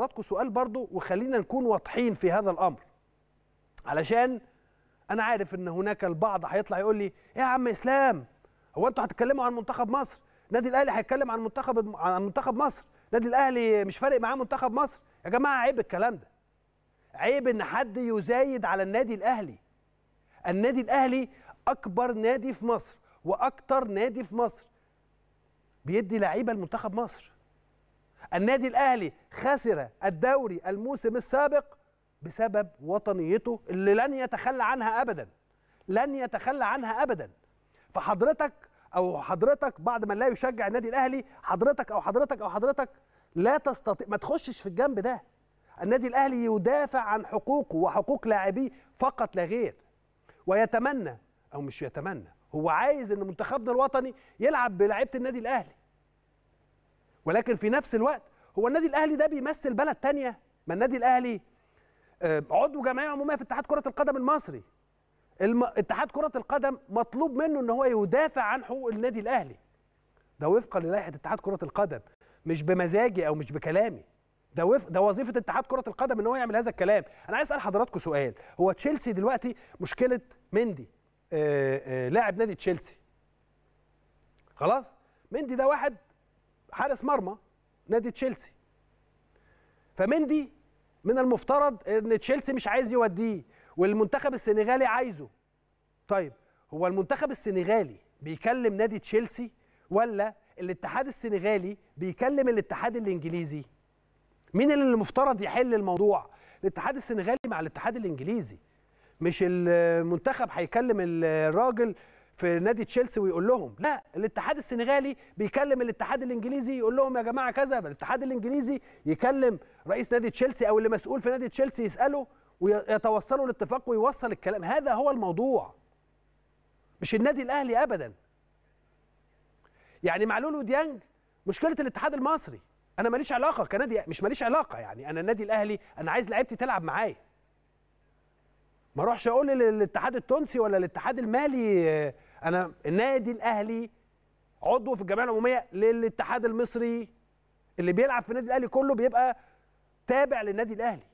حضراتكم سؤال برضو وخلينا نكون واضحين في هذا الامر علشان انا عارف ان هناك البعض هيطلع يقول لي ايه يا عم اسلام هو انتوا هتتكلموا عن منتخب مصر نادي الاهلي هيتكلم عن منتخب عن منتخب مصر نادي الاهلي مش فارق معاه منتخب مصر يا جماعه عيب الكلام ده عيب ان حد يزايد على النادي الاهلي النادي الاهلي اكبر نادي في مصر واكتر نادي في مصر بيدي لعيبه لمنتخب مصر النادي الاهلي خسر الدوري الموسم السابق بسبب وطنيته اللي لن يتخلى عنها ابدا لن يتخلى عنها ابدا فحضرتك او حضرتك بعد ما لا يشجع النادي الاهلي حضرتك او حضرتك او حضرتك لا تستطيع ما تخشش في الجنب ده النادي الاهلي يدافع عن حقوقه وحقوق لاعبيه فقط لا غير ويتمنى او مش يتمنى هو عايز ان منتخبنا الوطني يلعب بلاعيبه النادي الاهلي ولكن في نفس الوقت هو النادي الاهلي ده بيمثل بلد تانية ما النادي الاهلي آه، عضو جمعيه عموميه في اتحاد كره القدم المصري الم... اتحاد كره القدم مطلوب منه ان هو يدافع عن حقوق النادي الاهلي ده وفقا للائحه اتحاد كره القدم مش بمزاجي او مش بكلامي ده وف... ده وظيفه اتحاد كره القدم ان هو يعمل هذا الكلام انا عايز اسال حضراتكم سؤال هو تشيلسي دلوقتي مشكله مندي آآ آه، آآ آه، لاعب نادي تشيلسي خلاص مندي ده واحد حارس مرمى نادي تشيلسي فمندي من المفترض ان تشيلسي مش عايز يوديه والمنتخب السنغالي عايزه طيب هو المنتخب السنغالي بيكلم نادي تشيلسي ولا الاتحاد السنغالي بيكلم الاتحاد الانجليزي مين اللي المفترض يحل الموضوع الاتحاد السنغالي مع الاتحاد الانجليزي مش المنتخب هيكلم الراجل في نادي تشيلسي ويقول لهم لا الاتحاد السنغالي بيكلم الاتحاد الانجليزي يقول لهم يا جماعه كذا الاتحاد الانجليزي يكلم رئيس نادي تشيلسي او اللي مسؤول في نادي تشيلسي يساله ويتوصلوا لاتفاق ويوصل الكلام هذا هو الموضوع مش النادي الاهلي ابدا يعني معلول وديانج مشكله الاتحاد المصري انا ماليش علاقه كنادي مش ماليش علاقه يعني انا النادي الاهلي انا عايز لعيبتي تلعب معايا ما اروحش اقول للاتحاد التونسي ولا الاتحاد المالي انا النادي الاهلي عضو في الجمعيه العموميه للاتحاد المصري اللي بيلعب في النادي الاهلي كله بيبقى تابع للنادي الاهلي